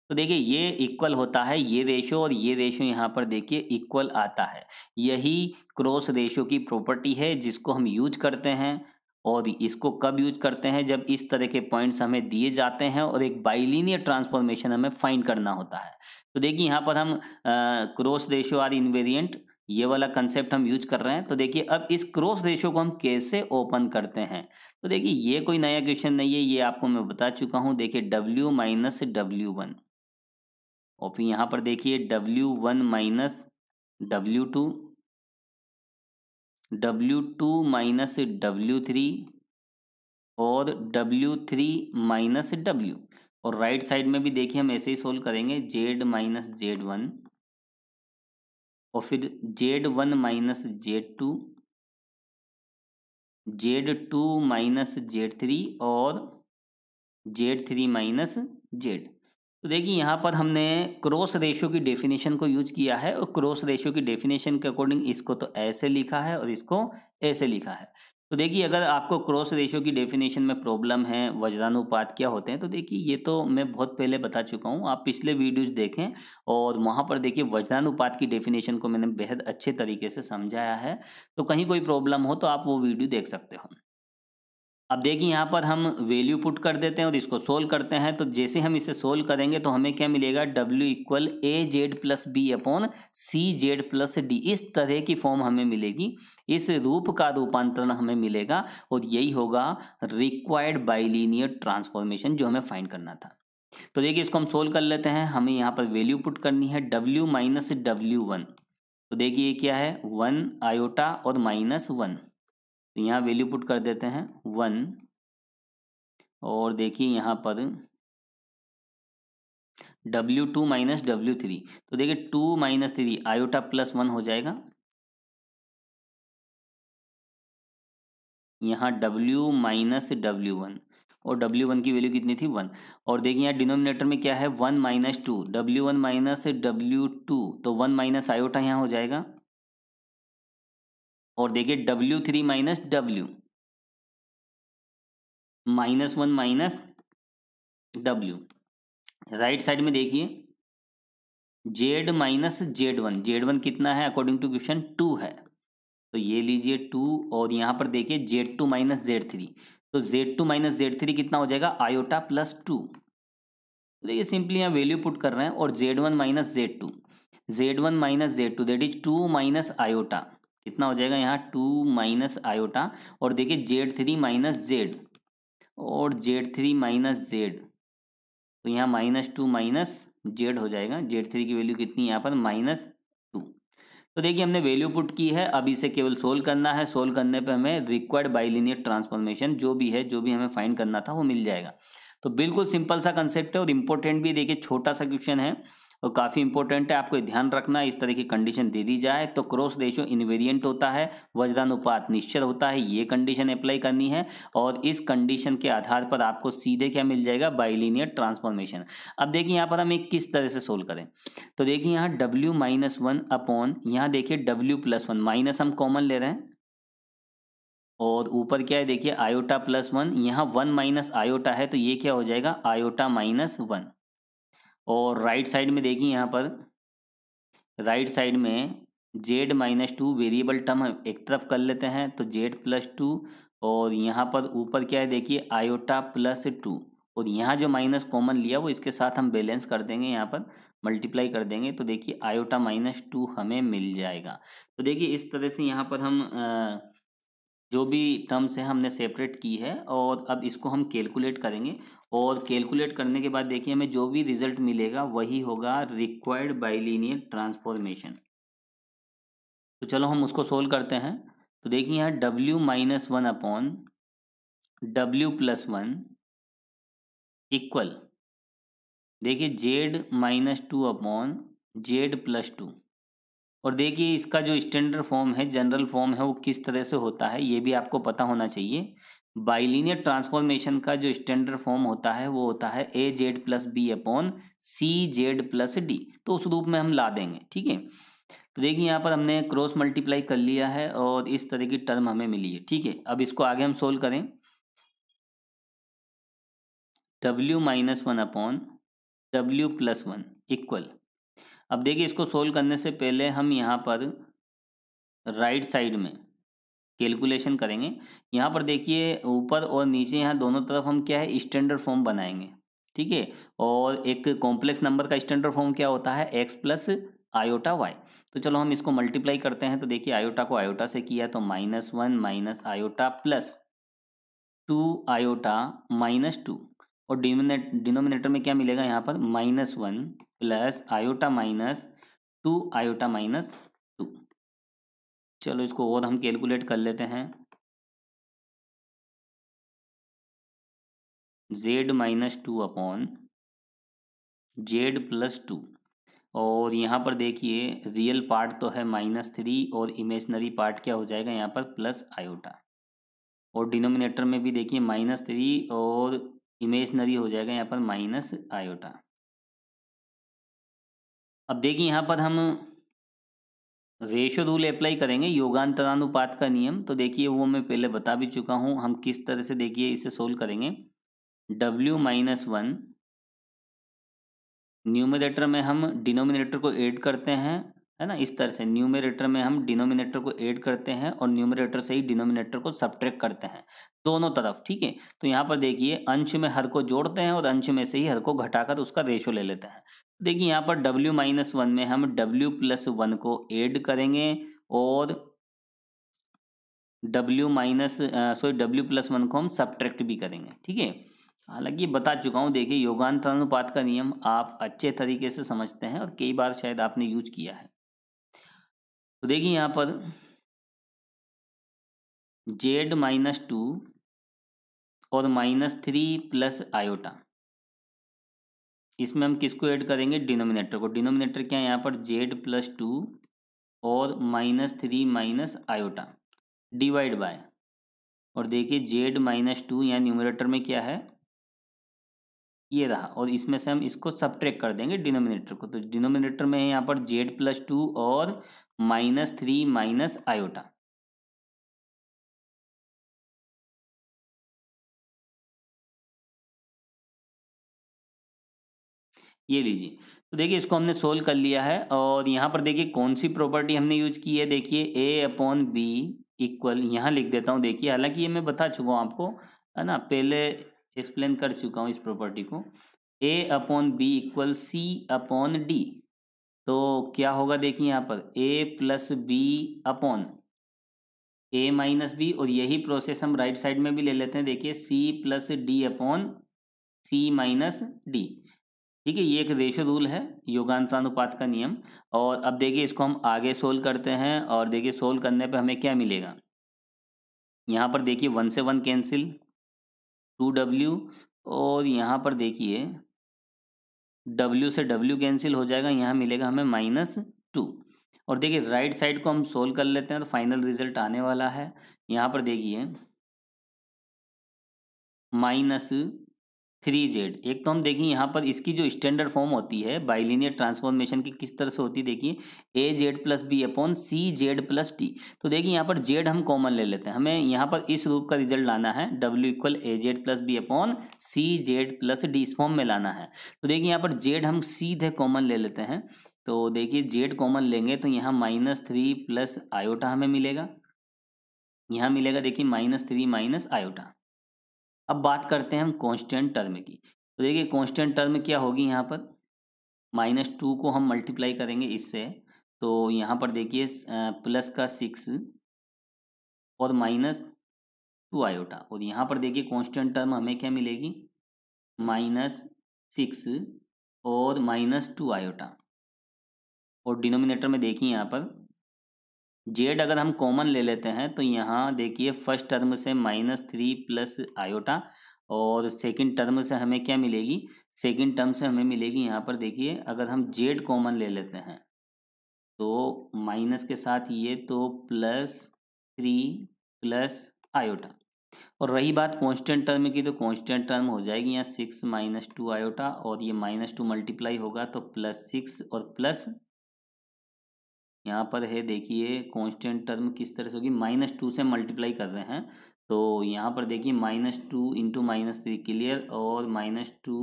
S1: तो देखिए ये इक्वल होता है ये रेशो और ये रेशो यहाँ पर देखिए इक्वल आता है यही क्रॉस रेशो की प्रॉपर्टी है जिसको हम यूज करते हैं और इसको कब यूज करते हैं जब इस तरह के पॉइंट्स हमें दिए जाते हैं और एक बाइलिनियर ट्रांसफॉर्मेशन हमें फाइंड करना होता है तो देखिए यहाँ पर हम क्रॉस रेशो आर इन्वेरियंट ये वाला कंसेप्ट हम यूज कर रहे हैं तो देखिए अब इस क्रॉस रेशो को हम कैसे ओपन करते हैं तो देखिए ये कोई नया क्वेश्चन नहीं है ये आपको मैं बता चुका हूँ देखिए डब्ल्यू माइनस डब्ल्यू वन और फिर यहाँ पर देखिए W one minus W two W two minus W three और डब्ल्यू थ्री माइनस डब्ल्यू और राइट साइड में भी देखिए हम ऐसे ही सोल्व करेंगे जेड माइनस जेड वन और फिर Z one minus Z two Z two minus Z three और जेड थ्री माइनस जेड तो देखिए यहाँ पर हमने क्रॉस रेशियो की डेफिनेशन को यूज किया है और क्रॉस रेशियो की डेफिनेशन के अकॉर्डिंग इसको तो ऐसे लिखा है और इसको ऐसे लिखा है तो देखिए अगर आपको क्रॉस रेशियो की डेफिनेशन में प्रॉब्लम है वज्रानुपात क्या होते हैं तो देखिए ये तो मैं बहुत पहले बता चुका हूँ आप पिछले वीडियोज़ देखें और वहाँ पर देखिए वज्रानुपात की डेफिनेशन को मैंने बेहद अच्छे तरीके से समझाया है तो कहीं कोई प्रॉब्लम हो तो आप वो वीडियो देख सकते हो अब देखिए यहाँ पर हम वैल्यू पुट कर देते हैं और इसको सोल्व करते हैं तो जैसे हम इसे सोल्व करेंगे तो हमें क्या मिलेगा W equal A Z plus B upon C Z plus D इस तरह की फॉर्म हमें मिलेगी इस रूप का रूपांतरण हमें मिलेगा और यही होगा रिक्वायर्ड बाइलिनियर ट्रांसफॉर्मेशन जो हमें फाइंड करना था तो देखिए इसको हम सोल्व कर लेते हैं हमें यहाँ पर वैल्यू पुट करनी है डब्ल्यू माइनस डब्ल्यू वन तो देखिए क्या है वन आयोटा और माइनस वन तो यहाँ वैल्यू पुट कर देते हैं वन और देखिए यहाँ पर W two minus W three तो देखिए two minus three iota plus one हो जाएगा यहाँ डब्ल्यू माइनस डब्ल्यू वन और डब्ल्यू वन की वैल्यू कितनी थी वन और देखिए यहाँ डिनोमिनेटर में क्या है one minus two W one minus W two तो वन माइनस आयोटा यहाँ हो जाएगा और देखिए W three minus W minus one minus W right side में देखिए Z minus Z one Z one कितना है अकॉर्डिंग टू क्वेश्चन टू है तो ये लीजिए टू और यहाँ पर देखिए Z two minus Z three तो Z two minus Z three कितना हो जाएगा आयोटा प्लस टू तो ये सिंपली यहाँ वैल्यू पुट कर रहे हैं और Z one minus Z two Z one minus Z two that is two minus iota कितना हो जाएगा यहाँ टू माइनस आयोटा और देखिए जेड थ्री माइनस जेड और जेड थ्री माइनस जेड तो यहाँ माइनस टू माइनस जेड हो जाएगा जेड थ्री की वैल्यू कितनी यहाँ पर माइनस टू तो देखिए हमने वैल्यू पुट की है अब इसे केवल सोल्व करना है सोल्व करने पे हमें रिक्वायर्ड बाइलिनियर ट्रांसफॉर्मेशन जो भी है जो भी हमें फाइंड करना था वो मिल जाएगा तो बिल्कुल सिंपल सा कंसेप्ट है और इम्पोर्टेंट भी देखिए छोटा सा क्वेश्चन है और काफ़ी इंपॉर्टेंट है आपको ध्यान रखना इस तरह की कंडीशन दे दी जाए तो क्रॉस रेशियो इन्वेरियंट होता है वज्रानुपात निश्चित होता है ये कंडीशन अप्लाई करनी है और इस कंडीशन के आधार पर आपको सीधे क्या मिल जाएगा बाइलिनियर ट्रांसफॉर्मेशन अब देखिए यहाँ पर हम एक किस तरह से सोल्व करें तो देखिए यहाँ डब्ल्यू माइनस वन अपॉन यहाँ देखिए डब्ल्यू प्लस वन माइनस हम कॉमन ले रहे हैं और ऊपर क्या है देखिए आयोटा प्लस वन यहाँ वन माइनस आयोटा है तो ये क्या हो जाएगा आयोटा माइनस वन और राइट साइड में देखिए यहाँ पर राइट साइड में Z minus two variable term हम एक तरफ कर लेते हैं तो जेड प्लस टू और यहाँ पर ऊपर क्या है देखिए आयोटा प्लस टू और यहाँ जो माइनस कॉमन लिया वो इसके साथ हम बैलेंस कर देंगे यहाँ पर मल्टीप्लाई कर देंगे तो देखिए आयोटा माइनस टू हमें मिल जाएगा तो देखिए इस तरह से यहाँ पर हम जो भी टर्म्स है हमने सेपरेट की है और अब इसको हम कैलकुलेट करेंगे और कैलकुलेट करने के बाद देखिए हमें जो भी रिजल्ट मिलेगा वही होगा रिक्वायर्ड बाइलिनियर ट्रांसफॉर्मेशन तो चलो हम उसको सोल्व करते हैं तो देखिए यहाँ W minus one upon W plus one equal देखिए Z minus two upon Z plus two और देखिए इसका जो स्टैंडर्ड फॉर्म है जनरल फॉर्म है वो किस तरह से होता है ये भी आपको पता होना चाहिए बाइलिनियर ट्रांसफॉर्मेशन का जो स्टैंडर्ड फॉर्म होता है वो होता है A Z plus B upon C Z plus D तो उस रूप में हम ला देंगे ठीक है तो देखिए यहाँ पर हमने क्रॉस मल्टीप्लाई कर लिया है और इस तरह की टर्म हमें मिली है ठीक है अब इसको आगे हम सोल्व करें W minus one upon W plus one equal अब देखिए इसको सोल्व करने से पहले हम यहाँ पर राइट साइड में कैलकुलेशन करेंगे यहाँ पर देखिए ऊपर और नीचे यहाँ दोनों तरफ हम क्या है स्टैंडर्ड फॉर्म बनाएंगे ठीक है और एक कॉम्प्लेक्स नंबर का स्टैंडर्ड फॉर्म क्या होता है एक्स प्लस आयोटा वाई तो चलो हम इसको मल्टीप्लाई करते हैं तो देखिए आयोटा को आयोटा से किया तो minus one minus iota plus two iota minus two और डिनोमिनेट डिनोमिनेटर में क्या मिलेगा यहाँ पर minus one plus iota minus two iota minus चलो इसको और
S2: हम कैलकुलेट कर लेते हैं
S1: Z minus two upon Z plus two और यहाँ पर देखिए रियल पार्ट तो है माइनस थ्री और इमेजनरी पार्ट क्या हो जाएगा यहाँ पर प्लस आयोटा और डिनोमिनेटर में भी देखिए माइनस थ्री और इमेजनरी हो जाएगा यहाँ पर माइनस आयोटा अब देखिए यहाँ पर हम रेशो रूल अप्लाई करेंगे योगांतरानुपात का नियम तो देखिए वो मैं पहले बता भी चुका हूँ हम किस तरह से देखिए इसे सोल्व करेंगे डब्ल्यू माइनस वन न्यूमिनेटर में हम डिनोमिनेटर को ऐड करते हैं है ना इस तरह से न्यूमिनेटर में हम डिनोमिनेटर को ऐड करते हैं और न्यूमिनेटर से ही डिनोमिनेटर को सब्ट्रैक्ट करते हैं दोनों तरफ ठीक है तो यहाँ पर देखिए अंश में हर को जोड़ते हैं और अंश में से ही हर को घटाकर उसका रेशो ले लेते हैं देखिए यहाँ पर W माइनस वन में हम W प्लस वन को ऐड करेंगे और W minus sorry W plus one को हम सब्ट्रैक्ट भी करेंगे ठीक है हालांकि बता चुका हूँ देखिए अनुपात का नियम आप अच्छे तरीके से समझते हैं और कई बार शायद आपने यूज किया है तो देखिए यहाँ पर जेड माइनस टू और माइनस थ्री प्लस आयोटा इसमें हम किसको ऐड करेंगे डिनोमिनेटर को डिनोमिनेटर क्या है यहाँ पर जेड प्लस टू और minus three minus iota divide by और देखिए जेड माइनस टू यहाँ न्यूमिनेटर में क्या है ये रहा और इसमें से हम इसको सब्ट्रैक कर देंगे डिनोमिनेटर को तो डिनोमिनेटर में है यहाँ पर जेड प्लस टू और माइनस थ्री माइनस आयोटा ये लीजिए तो देखिए इसको हमने सोल्व कर लिया है और यहाँ पर देखिए कौन सी प्रॉपर्टी हमने यूज की है देखिए ए अपॉन बी इक्वल यहाँ लिख देता हूँ देखिए हालांकि ये मैं बता चुका हूँ आपको है ना पहले एक्सप्लेन कर चुका हूँ इस प्रॉपर्टी को A upon B equal C upon D तो क्या होगा देखिए यहाँ पर A plus B upon A minus B और यही प्रोसेस हम राइट साइड में भी ले लेते हैं देखिए C plus D upon C minus D ठीक है ये एक रेशो रूल है योगानुपात का नियम और अब देखिए इसको हम आगे सोल्व करते हैं और देखिए सोल्व करने पर हमें क्या मिलेगा यहाँ पर देखिए वन से वन कैंसिल टू डब्ल्यू और यहाँ पर देखिए डब्ल्यू से डब्ल्यू कैंसिल हो जाएगा यहाँ मिलेगा हमें माइनस टू और देखिए राइट साइड को हम सोल्व कर लेते हैं तो फाइनल रिजल्ट आने वाला है यहाँ पर देखिए माइनस थ्री जेड एक तो हम देखें यहाँ पर इसकी जो स्टैंडर्ड फॉर्म होती है बाइलिनियर ट्रांसफॉर्मेशन की किस तरह से होती है देखिए A Z plus B upon C Z plus T तो देखिए यहाँ पर जेड हम कॉमन ले लेते हैं हमें यहाँ पर इस रूप का रिजल्ट लाना है W equal A Z plus B upon C Z plus D इस फॉर्म में लाना है तो देखिए यहाँ पर जेड हम सीधे कॉमन ले लेते हैं तो देखिए जेड कॉमन लेंगे तो यहाँ माइनस थ्री प्लस आयोटा हमें मिलेगा यहाँ मिलेगा देखिए माइनस थ्री माइनस आयोटा अब बात करते हैं हम कॉन्स्टेंट टर्म की तो देखिए कॉन्स्टेंट टर्म क्या होगी यहाँ पर माइनस टू को हम मल्टीप्लाई करेंगे इससे तो यहाँ पर देखिए प्लस का सिक्स और माइनस टू आयोटा और यहाँ पर देखिए कॉन्स्टेंट टर्म हमें क्या मिलेगी माइनस सिक्स और माइनस टू आयोटा और डिनोमिनेटर में देखिए यहाँ पर जेड अगर हम कॉमन ले लेते हैं तो यहाँ देखिए फर्स्ट टर्म से माइनस थ्री प्लस आयोटा और सेकंड टर्म से हमें क्या मिलेगी सेकंड टर्म से हमें मिलेगी यहाँ पर देखिए अगर हम जेड कॉमन ले लेते हैं तो माइनस के साथ ये तो प्लस थ्री प्लस आयोटा और रही बात कांस्टेंट टर्म की तो कांस्टेंट टर्म हो जाएगी यहाँ सिक्स माइनस टू आयोटा और ये माइनस टू मल्टीप्लाई होगा तो प्लस सिक्स और प्लस यहाँ पर है देखिए कांस्टेंट टर्म किस तरह से होगी माइनस टू से मल्टीप्लाई कर रहे हैं तो यहाँ पर देखिए minus two into minus three clear और माइनस टू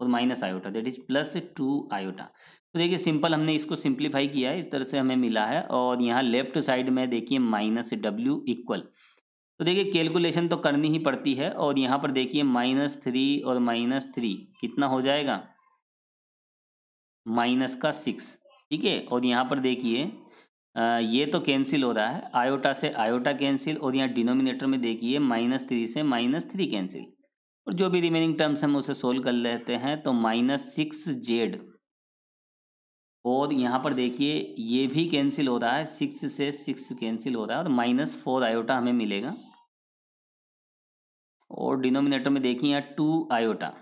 S1: और minus iota that is plus two iota तो देखिए सिंपल हमने इसको सिंप्लीफाई किया है इस तरह से हमें मिला है और यहाँ लेफ्ट साइड में देखिए माइनस डब्ल्यू इक्वल तो देखिए कैलकुलेशन तो करनी ही पड़ती है और यहाँ पर देखिए माइनस थ्री और माइनस थ्री कितना हो जाएगा माइनस का सिक्स ठीक है और यहाँ पर देखिए ये तो कैंसिल हो रहा है आयोटा से आयोटा कैंसिल और यहाँ डिनोमिनेटर में देखिए माइनस थ्री से माइनस थ्री कैंसिल और जो भी रिमेनिंग टर्म्स हम उसे सोल्व कर लेते हैं तो माइनस सिक्स जेड और यहाँ पर देखिए ये भी कैंसिल हो रहा है सिक्स से सिक्स कैंसिल हो रहा है और माइनस फोर आयोटा हमें मिलेगा और डिनोमिनेटर में देखिए यहाँ टू आयोटा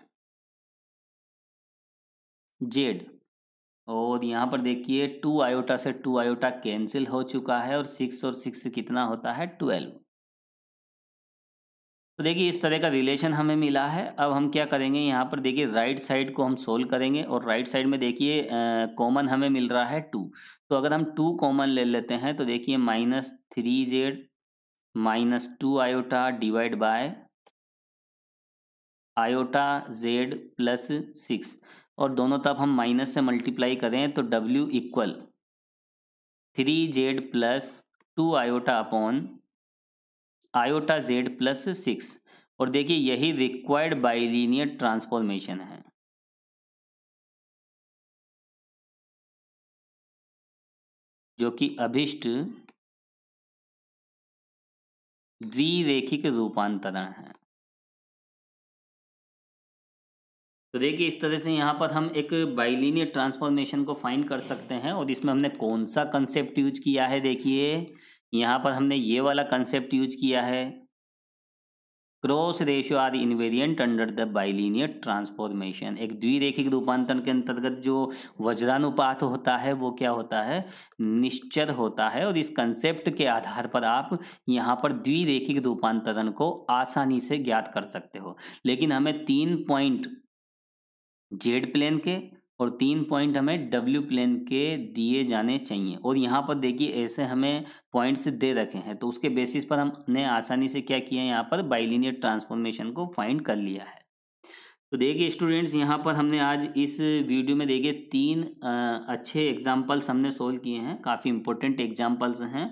S1: जेड और यहाँ पर देखिए टू आयोटा से टू आयोटा कैंसिल हो चुका है और सिक्स और सिक्स कितना होता है ट्वेल्व तो देखिए इस तरह का रिलेशन हमें मिला है अब हम क्या करेंगे यहाँ पर देखिए राइट साइड को हम सोल्व करेंगे और राइट साइड में देखिए कॉमन हमें मिल रहा है टू तो अगर हम टू कॉमन ले लेते हैं तो देखिए minus three Z minus two iota divide by iota Z plus six और दोनों तरफ हम माइनस से मल्टीप्लाई करें तो W equal three Z plus two iota upon iota Z plus six और देखिए यही रिक्वायर्ड बाई ट्रांसफॉर्मेशन है
S2: जो कि अभिष्ट द्विरेखिक रूपांतरण है
S1: तो देखिए इस तरह से यहाँ पर हम एक बाइलिनियर ट्रांसफॉर्मेशन को फाइंड कर सकते हैं और इसमें हमने कौन सा कंसेप्ट यूज किया है देखिए यहाँ पर हमने ये वाला कंसेप्ट यूज किया है cross ratio are invariant under the bilinear transformation एक द्विरेखिक रूपांतरण के अंतर्गत जो वज्रानुपात होता है वो क्या होता है निश्चर होता है और इस कंसेप्ट के आधार पर आप यहाँ पर द्विरेखिक रूपांतरण को आसानी से ज्ञात कर सकते हो लेकिन हमें तीन पॉइंट जेड प्लेन के और तीन पॉइंट हमें डब्ल्यू प्लेन के दिए जाने चाहिए और यहाँ पर देखिए ऐसे हमें पॉइंट्स दे रखे हैं तो उसके बेसिस पर हमने आसानी से क्या किया है यहाँ पर बाइलिनियर ट्रांसफॉर्मेशन को फाइंड कर लिया है तो देखिए स्टूडेंट्स यहाँ पर हमने आज इस वीडियो में देखिए तीन अच्छे एग्जाम्पल्स हमने सोल्व किए हैं काफ़ी इंपॉर्टेंट एग्जाम्पल्स हैं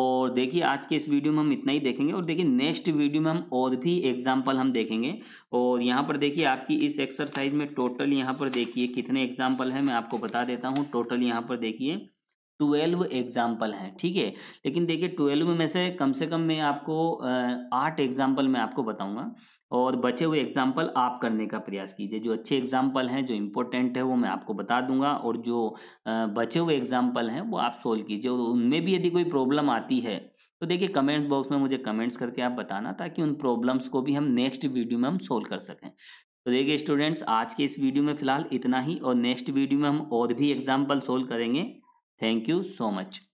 S1: और देखिए आज के इस वीडियो में हम इतना ही देखेंगे और देखिए नेक्स्ट वीडियो में हम और भी एग्जाम्पल हम देखेंगे और यहाँ पर देखिए आपकी इस एक्सरसाइज में टोटल यहाँ पर देखिए कितने एग्जाम्पल हैं मैं आपको बता देता हूँ टोटल यहाँ पर देखिए ट्वेल्व एग्जाम्पल हैं ठीक है लेकिन देखिए ट्वेल्व में से कम से कम मैं आपको आठ एग्जाम्पल मैं आपको बताऊंगा और बचे हुए एग्जाम्पल आप करने का प्रयास कीजिए जो अच्छे एग्जाम्पल हैं जो इम्पोर्टेंट है वो मैं आपको बता दूंगा और जो बचे हुए एग्जाम्पल हैं वो आप सोल्व कीजिए और उनमें भी यदि कोई प्रॉब्लम आती है तो देखिए कमेंट्स बॉक्स में मुझे कमेंट्स करके आप बताना ताकि उन प्रॉब्लम्स को भी हम नेक्स्ट वीडियो में हम सोल्व कर सकें तो देखिए स्टूडेंट्स आज के इस वीडियो में फिलहाल इतना ही और नेक्स्ट वीडियो में हम और भी एग्जाम्पल सोल्व करेंगे Thank you so much.